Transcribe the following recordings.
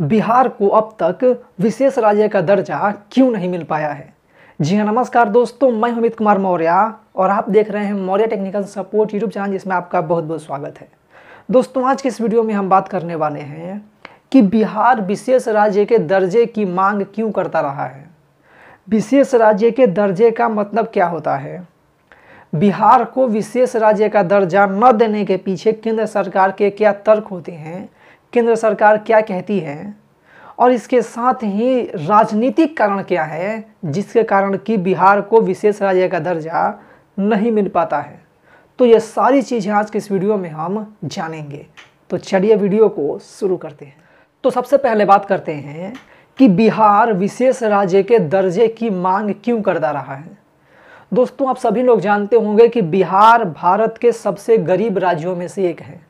बिहार को अब तक विशेष राज्य का दर्जा क्यों नहीं मिल पाया है जी हाँ नमस्कार दोस्तों मैं हूं अमित कुमार मौर्य और आप देख रहे हैं Maurya technical support YouTube channel जिसमें आपका बहुत बहुत स्वागत है दोस्तों आज के इस वीडियो में हम बात करने वाले हैं कि बिहार विशेष राज्य के दर्जे की मांग क्यों करता रहा है विशेष राज्य के दर्जे का मतलब क्या होता है बिहार को विशेष राज्य का दर्जा न देने के पीछे केंद्र सरकार के क्या तर्क होते हैं केंद्र सरकार क्या कहती है और इसके साथ ही राजनीतिक कारण क्या है जिसके कारण कि बिहार को विशेष राज्य का दर्जा नहीं मिल पाता है तो ये सारी चीज़ें आज के इस वीडियो में हम जानेंगे तो चलिए वीडियो को शुरू करते हैं तो सबसे पहले बात करते हैं कि बिहार विशेष राज्य के दर्जे की मांग क्यों करता रहा है दोस्तों आप सभी लोग जानते होंगे कि बिहार भारत के सबसे गरीब राज्यों में से एक है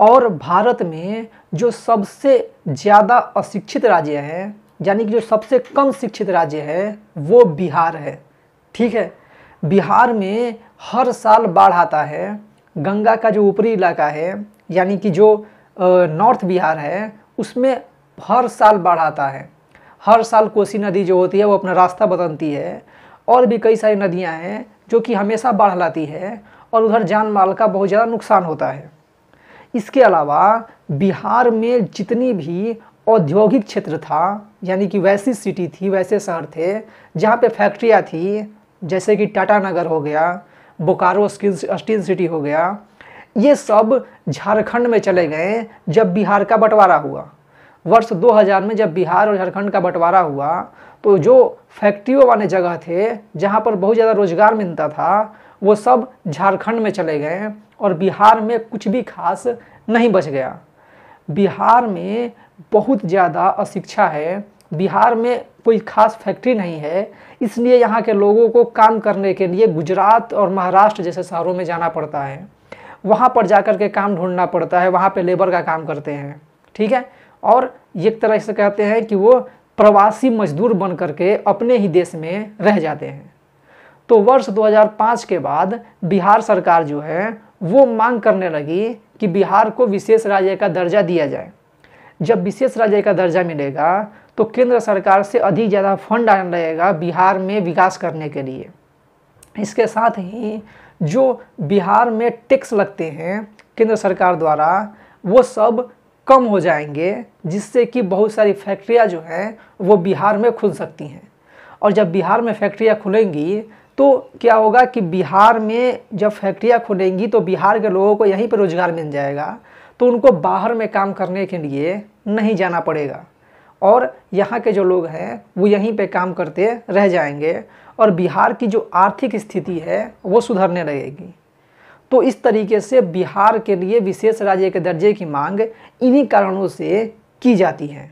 और भारत में जो सबसे ज़्यादा अशिक्षित राज्य है यानी कि जो सबसे कम शिक्षित राज्य है वो बिहार है ठीक है बिहार में हर साल बाढ़ आता है गंगा का जो ऊपरी इलाका है यानी कि जो नॉर्थ बिहार है उसमें हर साल बाढ़ आता है हर साल कोसी नदी जो होती है वो अपना रास्ता बदलती है और भी कई सारी नदियाँ हैं जो कि हमेशा बाढ़ लाती है और उधर जान माल का बहुत ज़्यादा नुकसान होता है इसके अलावा बिहार में जितनी भी औद्योगिक क्षेत्र था यानी कि वैसी सिटी थी वैसे शहर थे जहाँ पे फैक्ट्रियाँ थी जैसे कि टाटा नगर हो गया बोकारो स्टील सिटी हो गया ये सब झारखंड में चले गए जब बिहार का बंटवारा हुआ वर्ष 2000 में जब बिहार और झारखंड का बंटवारा हुआ तो जो फैक्ट्रियों वाले जगह थे जहाँ पर बहुत ज़्यादा रोजगार मिलता था वो सब झारखंड में चले गए और बिहार में कुछ भी खास नहीं बच गया बिहार में बहुत ज़्यादा अशिक्षा है बिहार में कोई खास फैक्ट्री नहीं है इसलिए यहाँ के लोगों को काम करने के लिए गुजरात और महाराष्ट्र जैसे शहरों में जाना पड़ता है वहाँ पर जाकर के काम ढूंढना पड़ता है वहाँ पे लेबर का काम करते हैं ठीक है और एक तरह से कहते हैं कि वो प्रवासी मजदूर बन करके अपने ही देश में रह जाते हैं तो वर्ष 2005 के बाद बिहार सरकार जो है वो मांग करने लगी कि बिहार को विशेष राज्य का दर्जा दिया जाए जब विशेष राज्य का दर्जा मिलेगा तो केंद्र सरकार से अधिक ज़्यादा फंड आने लगेगा बिहार में विकास करने के लिए इसके साथ ही जो बिहार में टैक्स लगते हैं केंद्र सरकार द्वारा वो सब कम हो जाएंगे जिससे कि बहुत सारी फैक्ट्रियाँ जो हैं वो बिहार में खुल सकती हैं और जब बिहार में फैक्ट्रियाँ खुलेंगी तो क्या होगा कि बिहार में जब फैक्ट्रियाँ खुलेंगी तो बिहार के लोगों को यहीं पर रोज़गार मिल जाएगा तो उनको बाहर में काम करने के लिए नहीं जाना पड़ेगा और यहाँ के जो लोग हैं वो यहीं पे काम करते रह जाएंगे और बिहार की जो आर्थिक स्थिति है वो सुधरने लगेगी तो इस तरीके से बिहार के लिए विशेष राज्य के दर्जे की मांग इन्हीं कारणों से की जाती है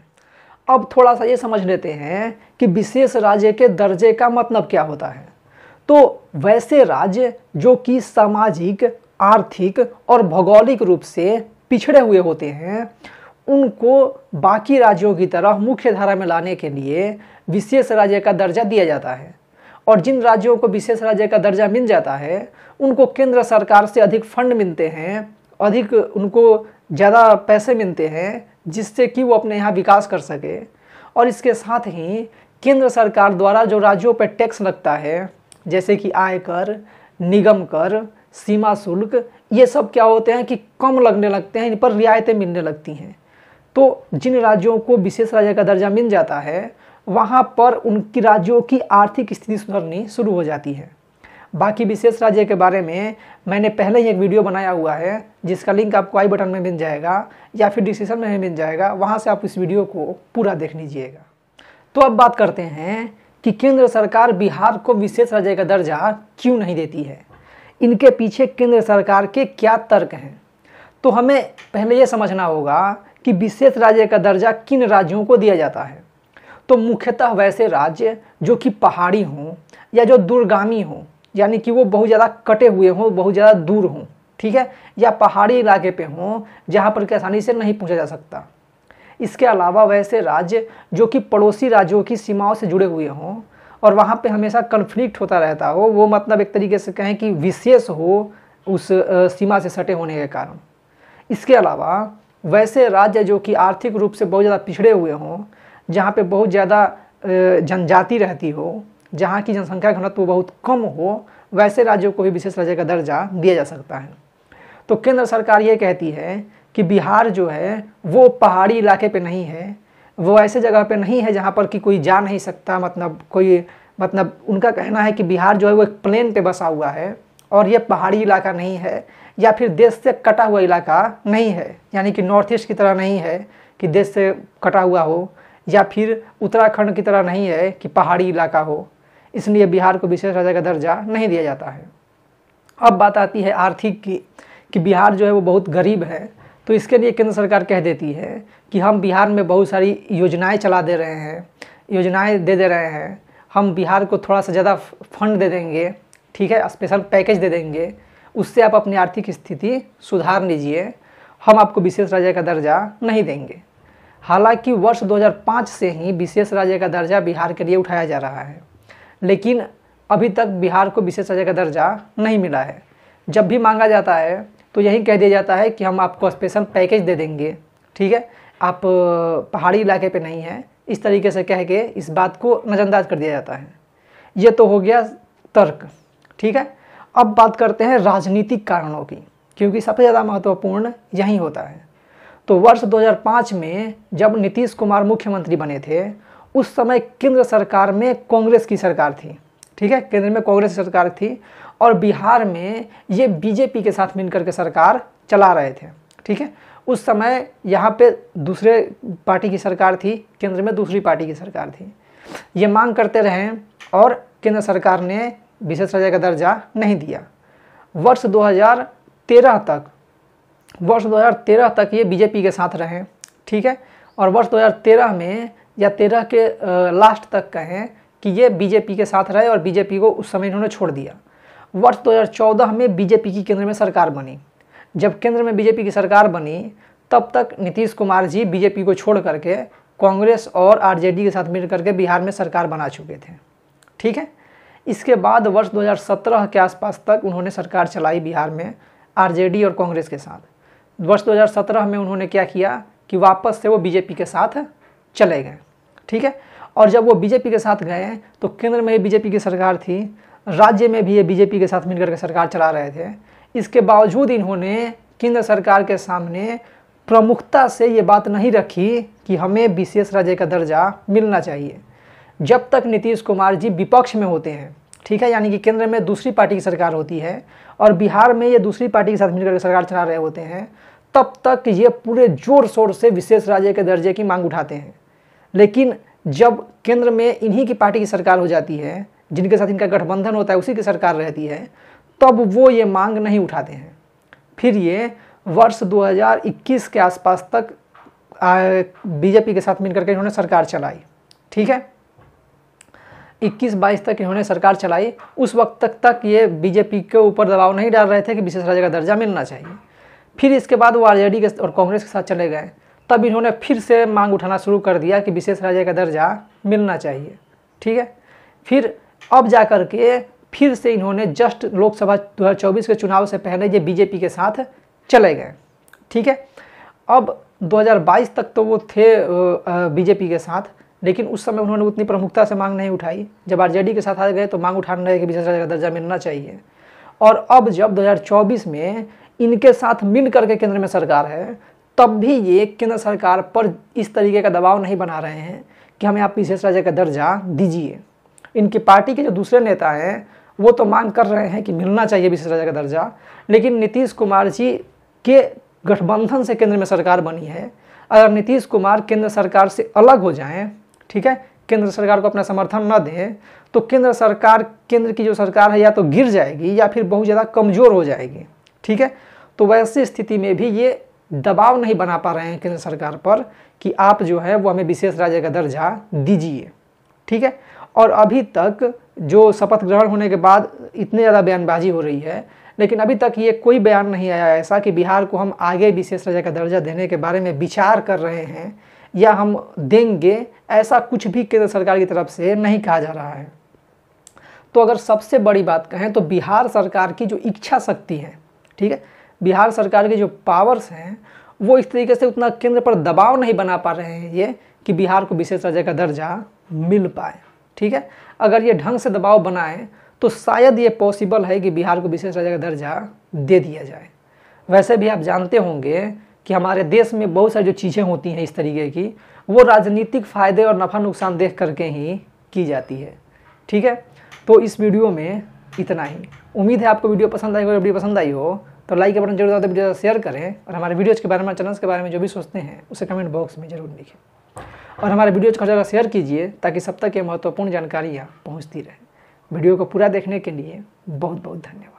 अब थोड़ा सा ये समझ लेते हैं कि विशेष राज्य के दर्जे का मतलब क्या होता है तो वैसे राज्य जो कि सामाजिक आर्थिक और भौगोलिक रूप से पिछड़े हुए होते हैं उनको बाकी राज्यों की तरह मुख्य धारा में लाने के लिए विशेष राज्य का दर्जा दिया जाता है और जिन राज्यों को विशेष राज्य का दर्जा मिल जाता है उनको केंद्र सरकार से अधिक फंड मिलते हैं अधिक उनको ज़्यादा पैसे मिलते हैं जिससे कि वो अपने यहाँ विकास कर सके और इसके साथ ही केंद्र सरकार द्वारा जो राज्यों पर टैक्स लगता है जैसे कि आयकर निगम कर सीमा शुल्क ये सब क्या होते हैं कि कम लगने लगते हैं इन पर रियायतें मिलने लगती हैं तो जिन राज्यों को विशेष राज्य का दर्जा मिल जाता है वहाँ पर उनकी राज्यों की आर्थिक स्थिति सुधरनी शुरू हो जाती है बाकी विशेष राज्य के बारे में मैंने पहले ही एक वीडियो बनाया हुआ है जिसका लिंक आपको आई बटन में मिल जाएगा या फिर डिस्क्रिप्शन में मिल जाएगा वहाँ से आप इस वीडियो को पूरा देख लीजिएगा तो अब बात करते हैं कि केंद्र सरकार बिहार को विशेष राज्य का दर्जा क्यों नहीं देती है इनके पीछे केंद्र सरकार के क्या तर्क हैं तो हमें पहले यह समझना होगा कि विशेष राज्य का दर्जा किन राज्यों को दिया जाता है तो मुख्यतः वैसे राज्य जो कि पहाड़ी हों या जो दूरगामी हों यानी कि वो बहुत ज़्यादा कटे हुए हों बहुत ज़्यादा दूर हों ठीक है या पहाड़ी इलाके पे हों जहाँ पर कि आसानी से नहीं पहुँचा जा सकता इसके अलावा वैसे राज्य जो कि पड़ोसी राज्यों की सीमाओं से जुड़े हुए हों और वहाँ पे हमेशा कन्फ्लिक्ट होता रहता हो वो मतलब एक तरीके से कहें कि विशेष हो उस सीमा से सटे होने के कारण इसके अलावा वैसे राज्य जो कि आर्थिक रूप से बहुत ज़्यादा पिछड़े हुए हों जहाँ पे बहुत ज़्यादा जनजाति रहती हो जहाँ की जनसंख्या घनत्व बहुत कम हो वैसे राज्यों को भी विशेष राज्य का दर्जा दिया जा सकता है तो केंद्र सरकार ये कहती है कि बिहार जो है वो पहाड़ी इलाके पे नहीं है वो ऐसे जगह पे नहीं है जहाँ पर कि कोई जा नहीं सकता मतलब कोई मतलब उनका कहना है कि बिहार जो है वो एक प्लेन पे बसा हुआ है और ये पहाड़ी इलाका नहीं है या फिर देश से कटा हुआ इलाका नहीं है यानी कि नॉर्थ ईस्ट की तरह नहीं है कि देश से कटा हुआ हो या फिर उत्तराखंड की तरह नहीं है कि पहाड़ी इलाका हो इसलिए बिहार को विशेष राज्य का दर्जा नहीं दिया जाता है अब बात आती है आर्थिक की कि बिहार जो है वो बहुत गरीब है तो इसके लिए केंद्र सरकार कह देती है कि हम बिहार में बहुत सारी योजनाएं चला दे रहे हैं योजनाएं दे दे रहे हैं हम बिहार को थोड़ा सा ज़्यादा फंड दे देंगे ठीक है स्पेशल पैकेज दे देंगे उससे आप अपनी आर्थिक स्थिति सुधार लीजिए हम आपको विशेष राज्य का दर्जा नहीं देंगे हालांकि वर्ष 2005 से ही विशेष राज्य का दर्जा बिहार के लिए उठाया जा रहा है लेकिन अभी तक बिहार को विशेष राज्य का दर्जा नहीं मिला है जब भी मांगा जाता है तो यही कह दिया जाता है कि हम आपको स्पेशल पैकेज दे देंगे ठीक है आप पहाड़ी इलाके पे नहीं हैं इस तरीके से कह के इस बात को नज़रअंदाज कर दिया जाता है ये तो हो गया तर्क ठीक है अब बात करते हैं राजनीतिक कारणों की क्योंकि सबसे ज़्यादा महत्वपूर्ण यही होता है तो वर्ष 2005 में जब नीतीश कुमार मुख्यमंत्री बने थे उस समय केंद्र सरकार में कांग्रेस की सरकार थी ठीक है केंद्र में कांग्रेस सरकार थी और बिहार में ये बीजेपी के साथ मिलकर के सरकार चला रहे थे ठीक है उस समय यहाँ पे दूसरे पार्टी की सरकार थी केंद्र में दूसरी पार्टी की सरकार थी ये मांग करते रहे और केंद्र सरकार ने विशेष राजा का दर्जा नहीं दिया वर्ष 2013 तक वर्ष 2013 तक ये बीजेपी के साथ रहे ठीक है और वर्ष 2013 में या 13 के लास्ट तक कहें कि ये बीजेपी के साथ रहे और बीजेपी को उस समय इन्होंने छोड़ दिया वर्ष 2014 में बीजेपी की केंद्र में सरकार बनी जब केंद्र में बीजेपी की सरकार बनी तब तक नीतीश कुमार जी बीजेपी को छोड़ करके कांग्रेस और आरजेडी के साथ मिल करके बिहार में सरकार बना चुके थे ठीक है इसके बाद वर्ष 2017 के आसपास तक उन्होंने सरकार चलाई बिहार में आरजेडी और कांग्रेस के साथ वर्ष 2017 में उन्होंने क्या किया कि वापस से वो बीजेपी के साथ चले गए ठीक है और जब वो बीजेपी के साथ गए तो केंद्र में बीजेपी की सरकार थी राज्य में भी ये बीजेपी के साथ मिलकर के सरकार चला रहे थे इसके बावजूद इन्होंने केंद्र सरकार के सामने प्रमुखता से ये बात नहीं रखी कि हमें विशेष राज्य का दर्जा मिलना चाहिए जब तक नीतीश कुमार जी विपक्ष में होते हैं ठीक है यानी कि केंद्र में दूसरी पार्टी की सरकार होती है और बिहार में ये दूसरी पार्टी के साथ मिलकर के सरकार चला रहे होते हैं तब तक ये पूरे जोर शोर से विशेष राज्य के दर्जे की मांग उठाते हैं लेकिन जब केंद्र में इन्हीं की पार्टी की सरकार हो जाती है जिनके साथ इनका गठबंधन होता है उसी की सरकार रहती है तब वो ये मांग नहीं उठाते हैं फिर ये वर्ष 2021 के आसपास तक बीजेपी के साथ मिलकर के इन्होंने सरकार चलाई ठीक है 21-22 तक इन्होंने सरकार चलाई उस वक्त तक तक ये बीजेपी के ऊपर दबाव नहीं डाल रहे थे कि विशेष राज्य का दर्जा मिलना चाहिए फिर इसके बाद वो आरजेडी के और कांग्रेस के साथ चले गए तब इन्होंने फिर से मांग उठाना शुरू कर दिया कि विशेष राज्य का दर्जा मिलना चाहिए ठीक है फिर अब जा कर के फिर से इन्होंने जस्ट लोकसभा 2024 के चुनाव से पहले ये बीजेपी के साथ चले गए ठीक है अब 2022 तक तो वो थे बीजेपी के साथ लेकिन उस समय उन्होंने उतनी प्रमुखता से मांग नहीं उठाई जब आरजेडी के साथ आ गए तो मांग उठाने लगे कि विशेष का दर्जा मिलना चाहिए और अब जब 2024 में इनके साथ मिल करके केंद्र में सरकार है तब भी ये केंद्र सरकार पर इस तरीके का दबाव नहीं बना रहे हैं कि हमें आप विशेष राज्य का दर्जा दीजिए इनकी पार्टी के जो दूसरे नेता हैं वो तो मांग कर रहे हैं कि मिलना चाहिए विशेष राज्य का दर्जा लेकिन नीतीश कुमार जी के गठबंधन से केंद्र में सरकार बनी है अगर नीतीश कुमार केंद्र सरकार से अलग हो जाएं ठीक है केंद्र सरकार को अपना समर्थन न दें तो केंद्र सरकार केंद्र की जो सरकार है या तो गिर जाएगी या फिर बहुत ज़्यादा कमज़ोर हो जाएगी ठीक है तो वैसी स्थिति में भी ये दबाव नहीं बना पा रहे हैं केंद्र सरकार पर कि आप जो है वो हमें विशेष राज्य का दर्जा दीजिए ठीक है और अभी तक जो शपथ ग्रहण होने के बाद इतने ज़्यादा बयानबाजी हो रही है लेकिन अभी तक ये कोई बयान नहीं आया ऐसा कि बिहार को हम आगे विशेष राज्य का दर्जा देने के बारे में विचार कर रहे हैं या हम देंगे ऐसा कुछ भी केंद्र सरकार की तरफ से नहीं कहा जा रहा है तो अगर सबसे बड़ी बात कहें तो बिहार सरकार की जो इच्छा शक्ति है ठीक है बिहार सरकार के जो पावर्स हैं वो इस तरीके से उतना केंद्र पर दबाव नहीं बना पा रहे हैं ये कि बिहार को विशेष राज्य का दर्जा मिल पाए ठीक है अगर ये ढंग से दबाव बनाएं तो शायद ये पॉसिबल है कि बिहार को विशेष राज्य का दर्जा दे दिया जाए वैसे भी आप जानते होंगे कि हमारे देश में बहुत सारी जो चीज़ें होती हैं इस तरीके की वो राजनीतिक फ़ायदे और नफ़ा नुकसान देख करके ही की जाती है ठीक है तो इस वीडियो में इतना ही उम्मीद है आपको वीडियो पसंद आई हो वीडियो पसंद आई हो तो लाइक के बटन जरूर दबाते वीडियो शेयर करें और हमारे वीडियोज़ के बारे में चैनल्स के बारे में जो भी सोचते हैं उसे कमेंट बॉक्स में जरूर लिखें और हमारे वीडियो को ज़्यादा शेयर कीजिए ताकि सब तक ये महत्वपूर्ण जानकारियाँ पहुँचती रहे वीडियो को पूरा देखने के लिए बहुत बहुत धन्यवाद